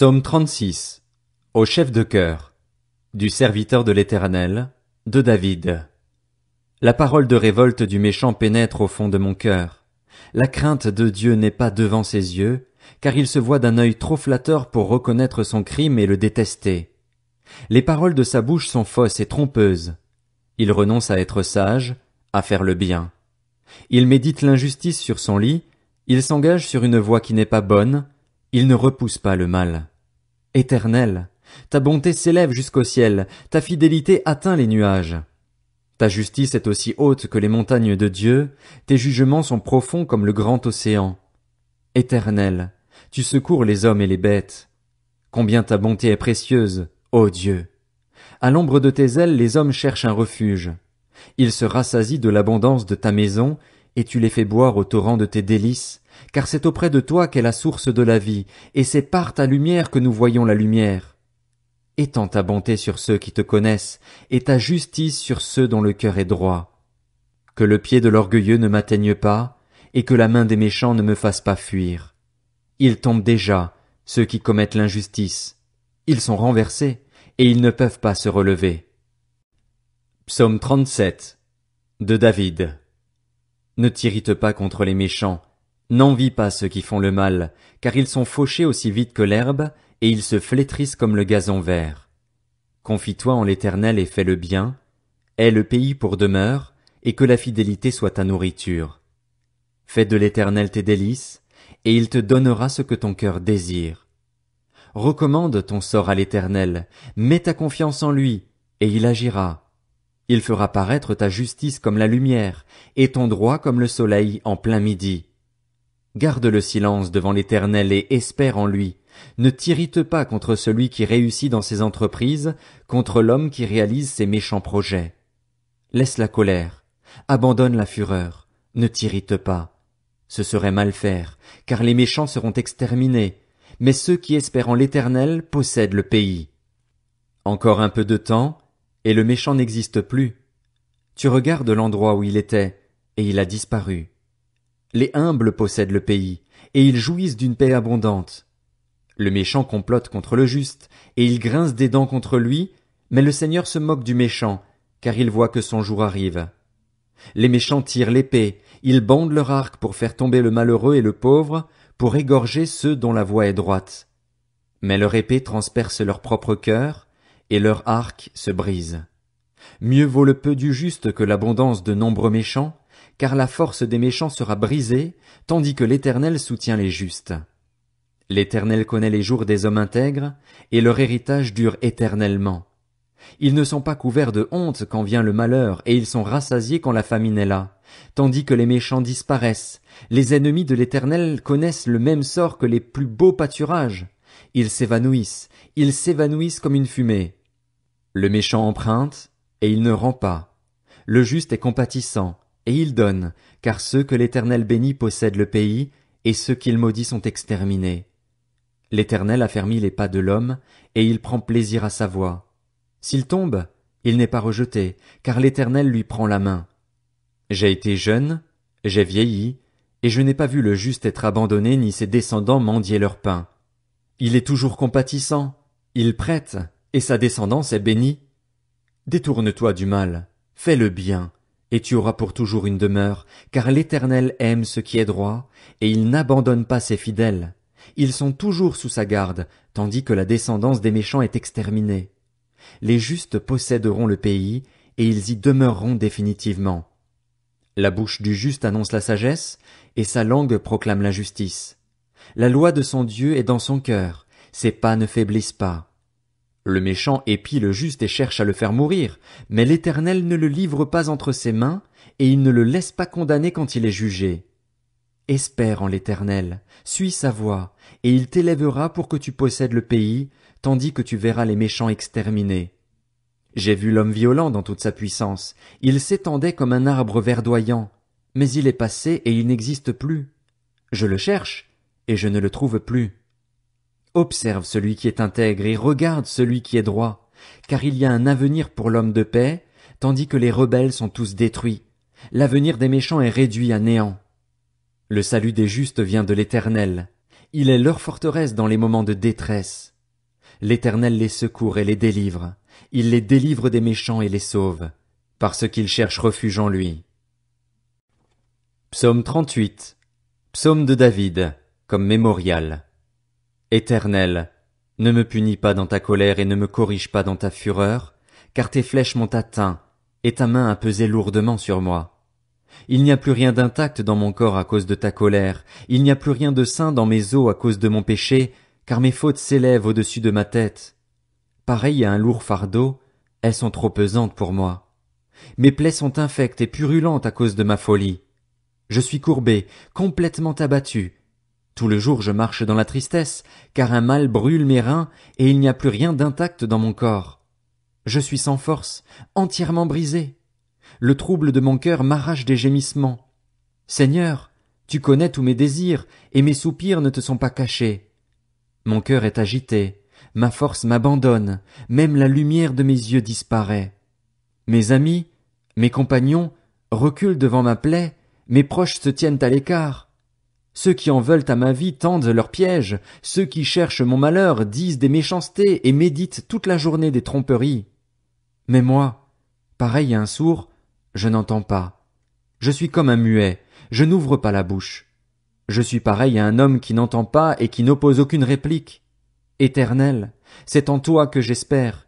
Psaume 36. Au chef de cœur. Du serviteur de l'éternel, de David. La parole de révolte du méchant pénètre au fond de mon cœur. La crainte de Dieu n'est pas devant ses yeux, car il se voit d'un œil trop flatteur pour reconnaître son crime et le détester. Les paroles de sa bouche sont fausses et trompeuses. Il renonce à être sage, à faire le bien. Il médite l'injustice sur son lit, il s'engage sur une voie qui n'est pas bonne, il ne repousse pas le mal. Éternel, ta bonté s'élève jusqu'au ciel, ta fidélité atteint les nuages. Ta justice est aussi haute que les montagnes de Dieu, tes jugements sont profonds comme le grand océan. Éternel, tu secours les hommes et les bêtes. Combien ta bonté est précieuse, ô Dieu. À l'ombre de tes ailes les hommes cherchent un refuge. Ils se rassasient de l'abondance de ta maison, et tu les fais boire au torrent de tes délices, car c'est auprès de toi qu'est la source de la vie, et c'est par ta lumière que nous voyons la lumière. Étends ta bonté sur ceux qui te connaissent, et ta justice sur ceux dont le cœur est droit. Que le pied de l'orgueilleux ne m'atteigne pas, et que la main des méchants ne me fasse pas fuir. Ils tombent déjà, ceux qui commettent l'injustice. Ils sont renversés, et ils ne peuvent pas se relever. Psaume 37 de David. Ne t'irrite pas contre les méchants, N'envie pas ceux qui font le mal, car ils sont fauchés aussi vite que l'herbe, et ils se flétrissent comme le gazon vert. Confie-toi en l'Éternel et fais le bien, aie le pays pour demeure, et que la fidélité soit ta nourriture. Fais de l'Éternel tes délices, et il te donnera ce que ton cœur désire. Recommande ton sort à l'Éternel, mets ta confiance en lui, et il agira. Il fera paraître ta justice comme la lumière, et ton droit comme le soleil en plein midi. Garde le silence devant l'Éternel et espère en lui. Ne t'irrite pas contre celui qui réussit dans ses entreprises, contre l'homme qui réalise ses méchants projets. Laisse la colère, abandonne la fureur, ne t'irrite pas. Ce serait mal faire, car les méchants seront exterminés, mais ceux qui espèrent en l'Éternel possèdent le pays. Encore un peu de temps, et le méchant n'existe plus. Tu regardes l'endroit où il était, et il a disparu. Les humbles possèdent le pays, et ils jouissent d'une paix abondante. Le méchant complote contre le juste, et il grince des dents contre lui, mais le Seigneur se moque du méchant, car il voit que son jour arrive. Les méchants tirent l'épée, ils bandent leur arc pour faire tomber le malheureux et le pauvre, pour égorger ceux dont la voie est droite. Mais leur épée transperce leur propre cœur, et leur arc se brise. Mieux vaut le peu du juste que l'abondance de nombreux méchants, car la force des méchants sera brisée, tandis que l'Éternel soutient les justes. L'Éternel connaît les jours des hommes intègres, et leur héritage dure éternellement. Ils ne sont pas couverts de honte quand vient le malheur, et ils sont rassasiés quand la famine est là, tandis que les méchants disparaissent. Les ennemis de l'Éternel connaissent le même sort que les plus beaux pâturages. Ils s'évanouissent, ils s'évanouissent comme une fumée. Le méchant emprunte, et il ne rend pas. Le juste est compatissant, et il donne, car ceux que l'Éternel bénit possèdent le pays, et ceux qu'il maudit sont exterminés. L'Éternel affermit les pas de l'homme, et il prend plaisir à sa voix. S'il tombe, il n'est pas rejeté, car l'Éternel lui prend la main. J'ai été jeune, j'ai vieilli, et je n'ai pas vu le juste être abandonné ni ses descendants mendier leur pain. Il est toujours compatissant, il prête, et sa descendance est bénie. Détourne-toi du mal, fais le bien, et tu auras pour toujours une demeure, car l'Éternel aime ce qui est droit, et il n'abandonne pas ses fidèles. Ils sont toujours sous sa garde, tandis que la descendance des méchants est exterminée. Les justes posséderont le pays, et ils y demeureront définitivement. La bouche du juste annonce la sagesse, et sa langue proclame la justice. La loi de son Dieu est dans son cœur, ses pas ne faiblissent pas. Le méchant épie le juste et cherche à le faire mourir, mais l'Éternel ne le livre pas entre ses mains, et il ne le laisse pas condamner quand il est jugé. Espère en l'Éternel, suis sa voix, et il t'élèvera pour que tu possèdes le pays, tandis que tu verras les méchants exterminés. J'ai vu l'homme violent dans toute sa puissance, il s'étendait comme un arbre verdoyant, mais il est passé et il n'existe plus. Je le cherche, et je ne le trouve plus. Observe celui qui est intègre et regarde celui qui est droit, car il y a un avenir pour l'homme de paix, tandis que les rebelles sont tous détruits. L'avenir des méchants est réduit à néant. Le salut des justes vient de l'Éternel. Il est leur forteresse dans les moments de détresse. L'Éternel les secourt et les délivre. Il les délivre des méchants et les sauve, parce qu'ils cherchent refuge en lui. Psaume 38. Psaume de David, comme mémorial. Éternel, ne me punis pas dans ta colère et ne me corrige pas dans ta fureur, car tes flèches m'ont atteint, et ta main a pesé lourdement sur moi. Il n'y a plus rien d'intact dans mon corps à cause de ta colère, il n'y a plus rien de sain dans mes os à cause de mon péché, car mes fautes s'élèvent au-dessus de ma tête. Pareil à un lourd fardeau, elles sont trop pesantes pour moi. Mes plaies sont infectes et purulentes à cause de ma folie. Je suis courbé, complètement abattu, tout le jour je marche dans la tristesse, car un mal brûle mes reins, et il n'y a plus rien d'intact dans mon corps. Je suis sans force, entièrement brisé. Le trouble de mon cœur m'arrache des gémissements. Seigneur, tu connais tous mes désirs, et mes soupirs ne te sont pas cachés. Mon cœur est agité, ma force m'abandonne, même la lumière de mes yeux disparaît. Mes amis, mes compagnons, reculent devant ma plaie, mes proches se tiennent à l'écart. Ceux qui en veulent à ma vie tendent leurs piège. ceux qui cherchent mon malheur disent des méchancetés et méditent toute la journée des tromperies. Mais moi, pareil à un sourd, je n'entends pas. Je suis comme un muet, je n'ouvre pas la bouche. Je suis pareil à un homme qui n'entend pas et qui n'oppose aucune réplique. Éternel, c'est en toi que j'espère.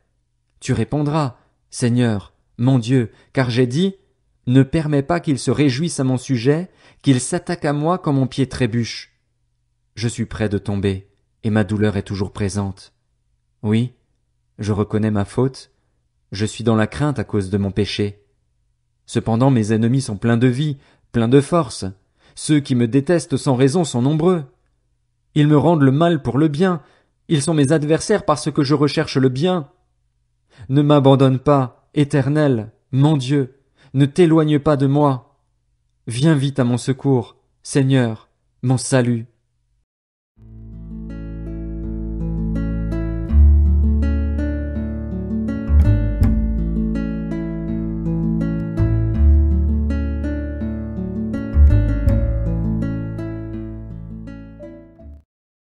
Tu répondras, Seigneur, mon Dieu, car j'ai dit, ne permet pas qu'il se réjouisse à mon sujet, qu'il s'attaque à moi quand mon pied trébuche. Je suis près de tomber, et ma douleur est toujours présente. Oui, je reconnais ma faute, je suis dans la crainte à cause de mon péché. Cependant mes ennemis sont pleins de vie, pleins de force. Ceux qui me détestent sans raison sont nombreux. Ils me rendent le mal pour le bien, ils sont mes adversaires parce que je recherche le bien. Ne m'abandonne pas, Éternel, mon Dieu, ne t'éloigne pas de moi. Viens vite à mon secours, Seigneur, mon salut.